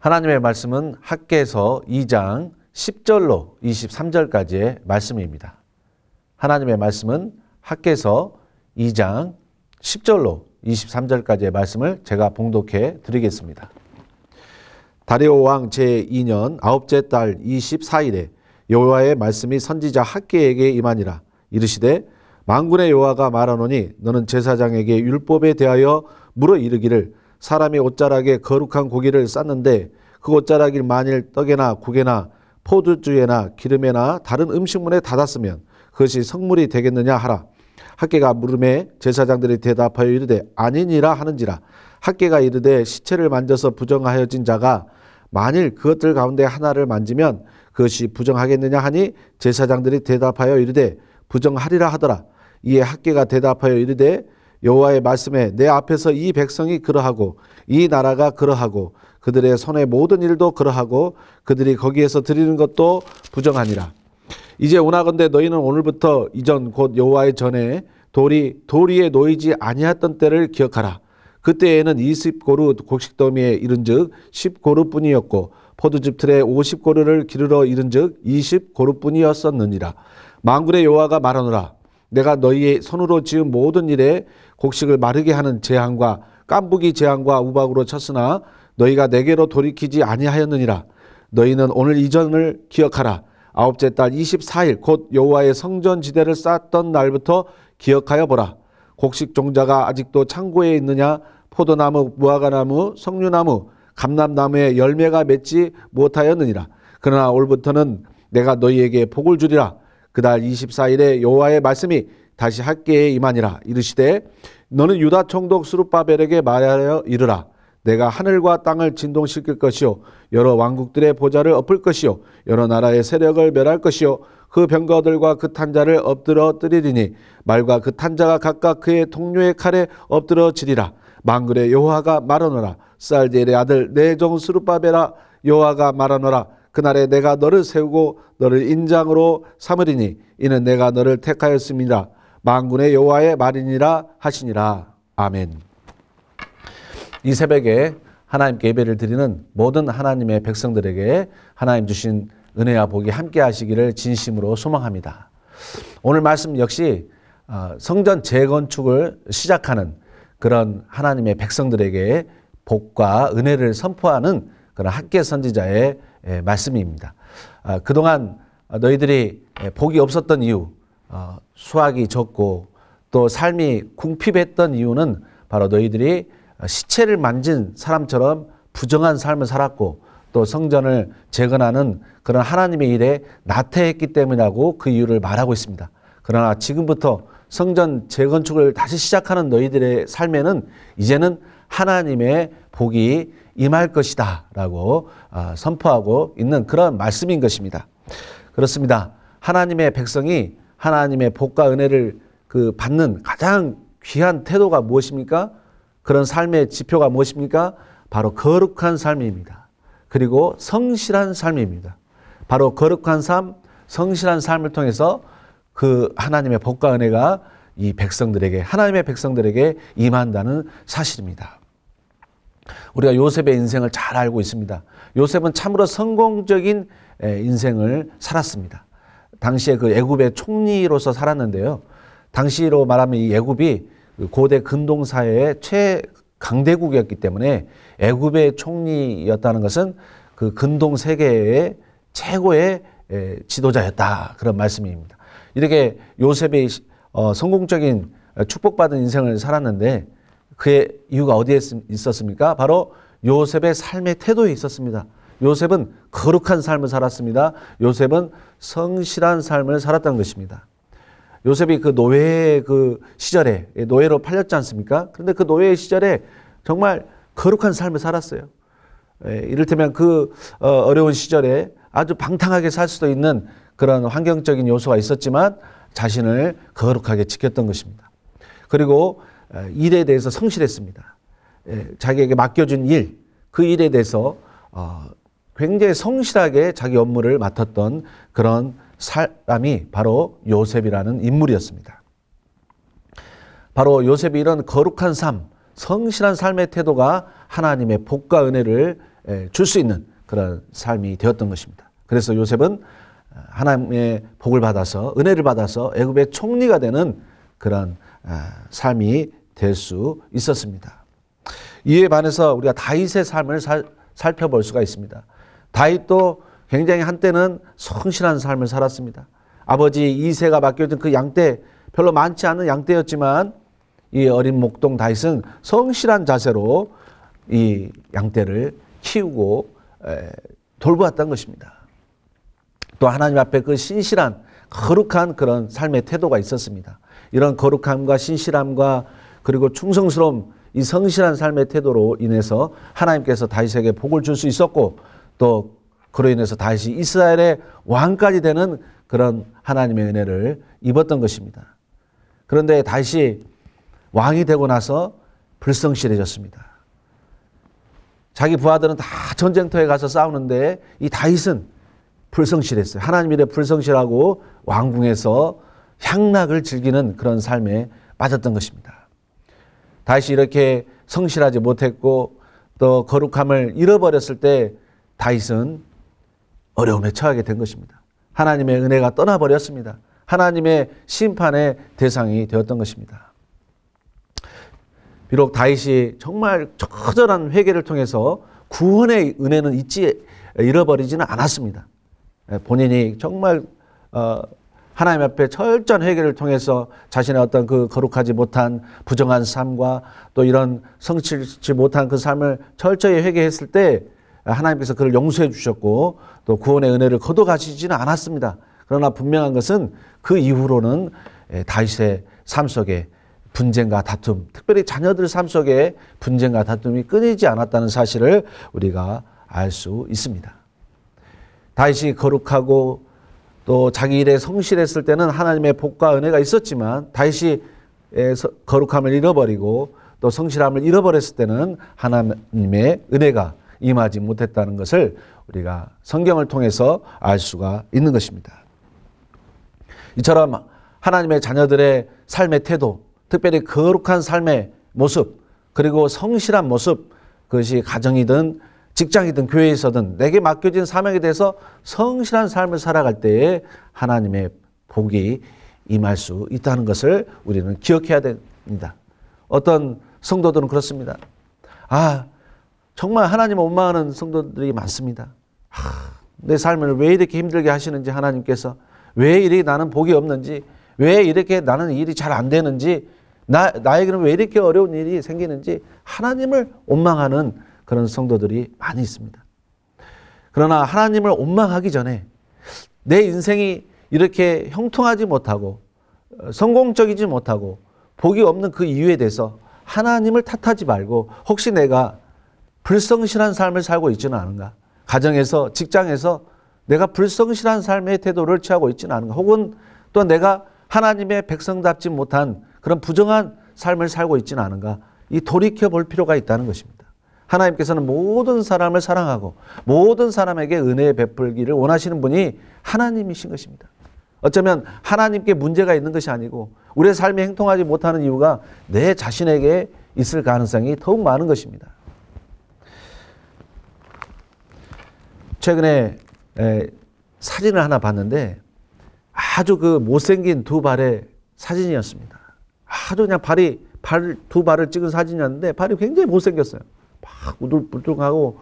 하나님의 말씀은 학계서 2장 10절로 23절까지의 말씀입니다. 하나님의 말씀은 학계서 2장 10절로 23절까지의 말씀을 제가 봉독해 드리겠습니다. 다리오 왕 제2년 아홉째 달 24일에 여호와의 말씀이 선지자 학계에게 임하니라 이르시되 만군의 여호와가 말하노니 너는 제사장에게 율법에 대하여 물어 이르기를 사람이 옷자락에 거룩한 고기를 쌌는데 그 옷자락이 만일 떡에나 국에나 포도주에나 기름에나 다른 음식물에 닫았으면 그것이 성물이 되겠느냐 하라. 학계가 물음에 제사장들이 대답하여 이르되 아니니라 하는지라. 학계가 이르되 시체를 만져서 부정하여진 자가 만일 그것들 가운데 하나를 만지면 그것이 부정하겠느냐 하니 제사장들이 대답하여 이르되 부정하리라 하더라. 이에 학계가 대답하여 이르되 여호와의 말씀에 내 앞에서 이 백성이 그러하고 이 나라가 그러하고 그들의 손의 모든 일도 그러하고 그들이 거기에서 드리는 것도 부정하니라. 이제 오나건대 너희는 오늘부터 이전 곧 여호와의 전에 돌이 돌이에 놓이지 아니었던 때를 기억하라. 그때에는 20고루 곡식더미에 이른즉 10고루뿐이었고 포도즙 틀에 50고루를 기르러 이른즉 20고루뿐이었었느니라. 만군의 여호와가 말하노라. 내가 너희의 손으로 지은 모든 일에 곡식을 마르게 하는 재앙과 깐부기 재앙과 우박으로 쳤으나 너희가 내게로 돌이키지 아니하였느니라. 너희는 오늘 이전을 기억하라. 아홉째 달 24일 곧 여호와의 성전 지대를 쌓았던 날부터 기억하여 보라. 곡식 종자가 아직도 창고에 있느냐? 포도나무, 무화과나무, 석류나무, 감람나무의 열매가 맺지 못하였느니라. 그러나 올부터는 내가 너희에게 복을 주리라. 그달 24일에 여호와의 말씀이 다시 학계에 임하니라 이르시되 너는 유다 총독 수룹바벨에게 말하여 이르라 내가 하늘과 땅을 진동시킬 것이요 여러 왕국들의 보좌를 엎을 것이요 여러 나라의 세력을 멸할 것이요 그 병거들과 그 탄자를 엎드러 뜨리리니 말과 그 탄자가 각각 그의 동료의 칼에 엎드러지리라 망글의 여호와가 말하노라 쌀디엘의 아들 내종 수룹바벨아 여호와가 말하노라 그날에 내가 너를 세우고 너를 인장으로 삼으리니 이는 내가 너를 택하였습니다 만군의 여호와의 말이니라 하시니라. 아멘. 이 새벽에 하나님께 예배를 드리는 모든 하나님의 백성들에게 하나님 주신 은혜와 복이 함께 하시기를 진심으로 소망합니다. 오늘 말씀 역시 어, 성전 재건축을 시작하는 그런 하나님의 백성들에게 복과 은혜를 선포하는 그런 학계 선지자의 예, 말씀입니다. 아, 그동안 너희들이 예, 복이 없었던 이유, 어, 수확이 적고 또 삶이 궁핍했던 이유는 바로 너희들이 시체를 만진 사람처럼 부정한 삶을 살았고 또 성전을 재건하는 그런 하나님의 일에 나태했기 때문이라고 그 이유를 말하고 있습니다. 그러나 지금부터 성전 재건축을 다시 시작하는 너희들의 삶에는 이제는 하나님의 복이 임할 것이다 라고 어, 선포하고 있는 그런 말씀인 것입니다. 그렇습니다. 하나님의 백성이 하나님의 복과 은혜를 그 받는 가장 귀한 태도가 무엇입니까? 그런 삶의 지표가 무엇입니까? 바로 거룩한 삶입니다. 그리고 성실한 삶입니다. 바로 거룩한 삶, 성실한 삶을 통해서 그 하나님의 복과 은혜가 이 백성들에게 하나님의 백성들에게 임한다는 사실입니다. 우리가 요셉의 인생을 잘 알고 있습니다. 요셉은 참으로 성공적인 인생을 살았습니다. 당시에 그 애굽의 총리로서 살았는데요. 당시로 말하면 이 애굽이 그 고대 근동 사회의 최강대국이었기 때문에 애굽의 총리였다는 것은 그 근동 세계의 최고의 지도자였다 그런 말씀입니다. 이렇게 요셉이 어, 성공적인 축복받은 인생을 살았는데 그의 이유가 어디에 있었습니까? 바로 요셉의 삶의 태도에 있었습니다. 요셉은 거룩한 삶을 살았습니다. 요셉은 성실한 삶을 살았다 것입니다. 요셉이 그노예그 시절에 노예로 팔렸지 않습니까? 그런데 그노예 시절에 정말 거룩한 삶을 살았어요. 예, 이를테면 그 어, 어려운 시절에 아주 방탕하게 살 수도 있는 그런 환경적인 요소가 있었지만 자신을 거룩하게 지켰던 것입니다. 그리고 어, 일에 대해서 성실했습니다. 예, 자기에게 맡겨준 일, 그 일에 대해서 어, 굉장히 성실하게 자기 업무를 맡았던 그런 사람이 바로 요셉이라는 인물이었습니다. 바로 요셉이 이런 거룩한 삶, 성실한 삶의 태도가 하나님의 복과 은혜를 줄 수 있는 그런 삶이 되었던 것입니다. 그래서 요셉은 아, 하나님의 복을 받아서 은혜를 받아서 애굽의 총리가 되는 그런 아, 삶이 될 수 있었습니다. 이에 반해서 우리가 다윗의 삶을 살, 펴볼 수가 있습니다. 다윗도 굉장히 한때는 성실한 삶을 살았습니다. 아버지 이세가 맡겨둔 그 양떼 별로 많지 않은 양떼였지만 이 어린 목동 다윗은 성실한 자세로 이 양떼를 키우고 에, 돌보았던 것입니다. 또 하나님 앞에 그 신실한 거룩한 그런 삶의 태도가 있었습니다. 이런 거룩함과 신실함과 그리고 충성스러움 이 성실한 삶의 태도로 인해서 하나님께서 다윗에게 복을 줄 수 있었고 또 그로 인해서 다시 이스라엘의 왕까지 되는 그런 하나님의 은혜를 입었던 것입니다. 그런데 다시 왕이 되고 나서 불성실해졌습니다. 자기 부하들은 다 전쟁터에 가서 싸우는데 이 다윗은 불성실했어요. 하나님 일에 불성실하고 왕궁에서 향락을 즐기는 그런 삶에 빠졌던 것입니다. 다시 이렇게 성실하지 못했고 또 거룩함을 잃어버렸을 때 다윗은 어려움에 처하게 된 것입니다. 하나님의 은혜가 떠나버렸습니다. 하나님의 심판의 대상이 되었던 것입니다. 비록 다윗이 정말 처절한 회개를 통해서 구원의 은혜는 잊지 잃어버리지는 않았습니다. 예, 본인이 정말 어, 하나님 앞에 철저한 회개를 통해서 자신의 어떤 그 거룩하지 못한 부정한 삶과 또 이런 성취지 못한 그 삶을 철저히 회개했을 때 하나님께서 그를 용서해 주셨고 또 구원의 은혜를 거둬가시지는 않았습니다. 그러나 분명한 것은 그 이후로는 예, 다윗의 삶 속에 분쟁과 다툼, 특별히 자녀들 삶 속에 분쟁과 다툼이 끊이지 않았다는 사실을 우리가 알 수 있습니다. 다윗이 거룩하고 또 자기 일에 성실했을 때는 하나님의 복과 은혜가 있었지만 다윗이 예, 거룩함을 잃어버리고 또 성실함을 잃어버렸을 때는 하나님의 은혜가 임하지 못했다는 것을 우리가 성경을 통해서 알 수가 있는 것입니다. 이처럼 하나님의 자녀들의 삶의 태도, 특별히 거룩한 삶의 모습, 그리고 성실한 모습, 그것이 가정이든 직장이든 교회에서든 내게 맡겨진 사명에 대해서 성실한 삶을 살아갈 때에 하나님의 복이 임할 수 있다는 것을 우리는 기억해야 됩니다. 어떤 성도들은 그렇습니다. 아, 정말 하나님 원망하는 성도들이 많습니다. 하, 내 삶을 왜 이렇게 힘들게 하시는지 하나님께서 왜 이렇게 나는 복이 없는지 왜 이렇게 나는 일이 잘 안 되는지 나, 나에게는 왜 이렇게 어려운 일이 생기는지 하나님을 원망하는 그런 성도들이 많이 있습니다. 그러나 하나님을 원망하기 전에 내 인생이 이렇게 형통하지 못하고 성공적이지 못하고 복이 없는 그 이유에 대해서 하나님을 탓하지 말고 혹시 내가 불성실한 삶을 살고 있지는 않은가? 가정에서, 직장에서 내가 불성실한 삶의 태도를 취하고 있지는 않은가? 혹은 또 내가 하나님의 백성답지 못한 그런 부정한 삶을 살고 있지는 않은가? 이 돌이켜 볼 필요가 있다는 것입니다. 하나님께서는 모든 사람을 사랑하고 모든 사람에게 은혜 의 베풀기를 원하시는 분이 하나님이신 것입니다. 어쩌면 하나님께 문제가 있는 것이 아니고 우리의 삶에 행통하지 못하는 이유가 내 자신에게 있을 가능성이 더욱 많은 것입니다. 최근에 에, 예, 사진을 하나 봤는데 아주 그 못생긴 두 발의 사진이었습니다. 아주 그냥 발이 발 두 발을 찍은 사진이었는데 발이 굉장히 못생겼어요. 막 우둘부둘하고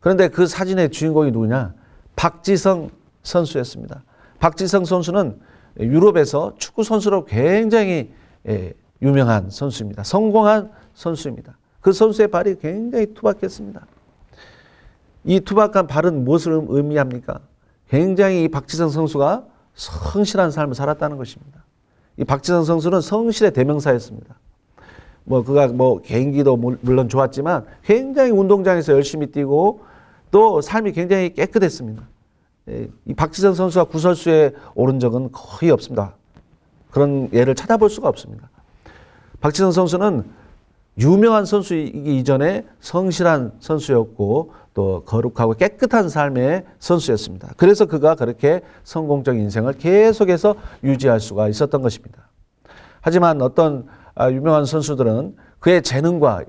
그런데 그 사진의 주인공이 누구냐? 박지성 선수였습니다. 박지성 선수는 유럽에서 축구 선수로 굉장히 예, 유명한 선수입니다. 성공한 선수입니다. 그 선수의 발이 굉장히 투박했습니다. 이 투박한 발은 무엇을 의미합니까? 굉장히 이 박지성 선수가 성실한 삶을 살았다는 것입니다. 이 박지성 선수는 성실의 대명사였습니다. 뭐 그가 뭐 개인기도 물론 좋았지만 굉장히 운동장에서 열심히 뛰고 또 삶이 굉장히 깨끗했습니다. 예, 이 박지성 선수가 구설수에 오른 적은 거의 없습니다. 그런 예를 찾아볼 수가 없습니다. 박지성 선수는 유명한 선수이기 이전에 성실한 선수였고 또 거룩하고 깨끗한 삶의 선수였습니다. 그래서 그가 그렇게 성공적인 인생을 계속해서 유지할 수가 있었던 것입니다. 하지만 어떤 아, 유명한 선수들은 그의 재능과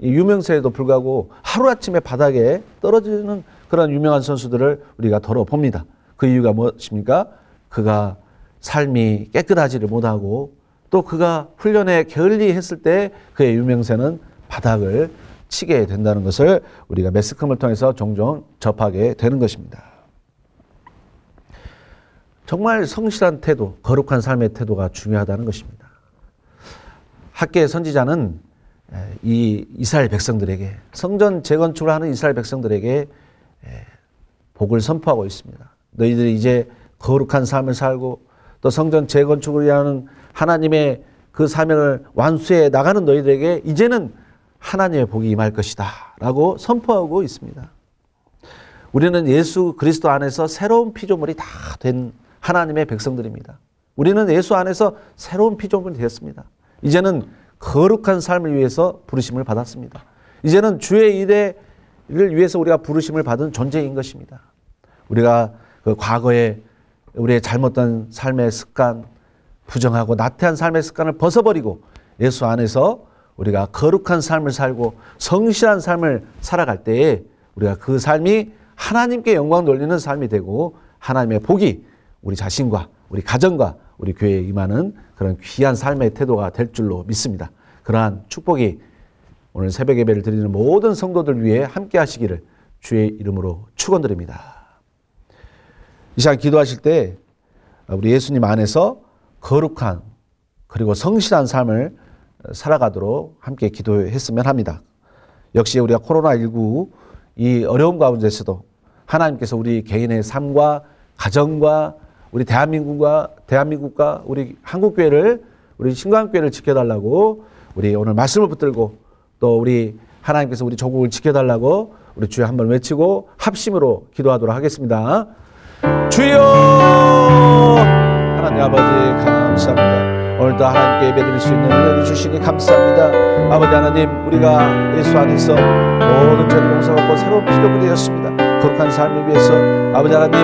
유명세에도 불구하고 하루아침에 바닥에 떨어지는 그런 유명한 선수들을 우리가 더러 봅니다. 그 이유가 무엇입니까? 그가 삶이 깨끗하지를 못하고 또 그가 훈련에 게을리했을 때 그의 유명세는 바닥을 치게 된다는 것을 우리가 매스컴을 통해서 종종 접하게 되는 것입니다. 정말 성실한 태도, 거룩한 삶의 태도가 중요하다는 것입니다. 학계 선지자는 이 이스라엘 백성들에게 성전 재건축을 하는 이스라엘 백성들에게 복을 선포하고 있습니다. 너희들이 이제 거룩한 삶을 살고 또 성전 재건축을 위하 하나님의 그 사명을 완수해 나가는 너희들에게 이제는 하나님의 복이 임할 것이다 라고 선포하고 있습니다. 우리는 예수 그리스도 안에서 새로운 피조물이 다 된 하나님의 백성들입니다. 우리는 예수 안에서 새로운 피조물이 되었습니다. 이제는 거룩한 삶을 위해서 부르심을 받았습니다. 이제는 주의 일을 위해서 우리가 부르심을 받은 존재인 것입니다. 우리가 그 과거에 우리의 잘못된 삶의 습관, 부정하고 나태한 삶의 습관을 벗어버리고 예수 안에서 우리가 거룩한 삶을 살고 성실한 삶을 살아갈 때에 우리가 그 삶이 하나님께 영광 돌리는 삶이 되고 하나님의 복이 우리 자신과 우리 가정과 우리 교회에 임하는 그런 귀한 삶의 태도가 될 줄로 믿습니다. 그러한 축복이 오늘 새벽 예배를 드리는 모든 성도들 위해 함께 하시기를 주의 이름으로 축원드립니다. 이 시간 기도하실 때 우리 예수님 안에서 거룩한 그리고 성실한 삶을 살아가도록 함께 기도했으면 합니다. 역시 우리가 코로나19 이 어려운 가운데서도 하나님께서 우리 개인의 삶과 가정과 우리 대한민국과 대한민국과 우리 한국교회를 우리 신광교회를 지켜달라고 우리 오늘 말씀을 붙들고 또 우리 하나님께서 우리 조국을 지켜달라고 우리 주여 한번 외치고 합심으로 기도하도록 하겠습니다. 주여! 아버지 감사합니다. 오늘도 하나님께 예배드릴 수 있는 은혜를 주시니 감사합니다. 아버지 하나님 우리가 예수 안에서 모든 죄를 용서받고 새로운 피조물이 되었습니다. 거룩한 삶을 위해서 아버지 하나님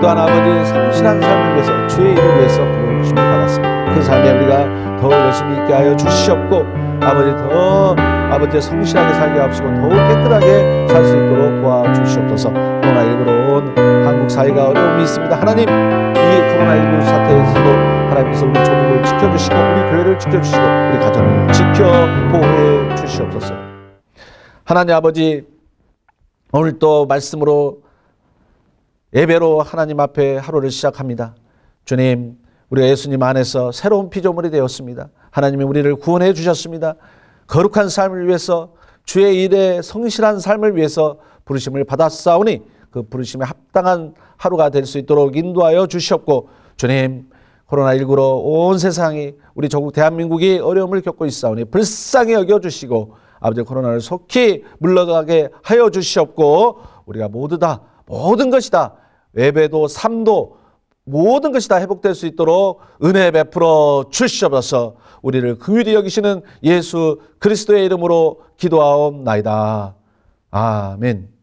또한 아버지 성실한 삶을 위해서 주의 일을 위해서 부르심을 받았습니다. 그 삶에 우리가 더 열심히 있게 하여 주시옵고 아버지 더 아버지 성실하게 살게 하옵시고 더욱 깨끗하게 살 수 있도록 도와주시옵소서. 코로나19로 온 한국 사회가 어려움이 있습니다. 하나님 이 코로나19 사태에서도 하나님께서 우리 조국을 지켜주시고 우리 교회를 지켜주시고 우리 가정을 지켜 보호해 주시옵소서. 하나님 아버지 오늘 또 말씀으로 예배로 하나님 앞에 하루를 시작합니다. 주님 우리가 예수님 안에서 새로운 피조물이 되었습니다. 하나님이 우리를 구원해 주셨습니다. 거룩한 삶을 위해서 주의 일에 성실한 삶을 위해서 부르심을 받았사오니 그 부르심에 합당한 하루가 될 수 있도록 인도하여 주시옵고 주님 코로나19로 온 세상이 우리 조국 대한민국이 어려움을 겪고 있사오니 불쌍히 여겨 주시고 아버지 코로나를 속히 물러가게 하여 주시옵고 우리가 모두 다 모든 것이 다 외배도 삶도 모든 것이 다 회복될 수 있도록 은혜 베풀어 주시옵소서 우리를 긍휼히 여기시는 예수 그리스도의 이름으로 기도하옵나이다. 아멘.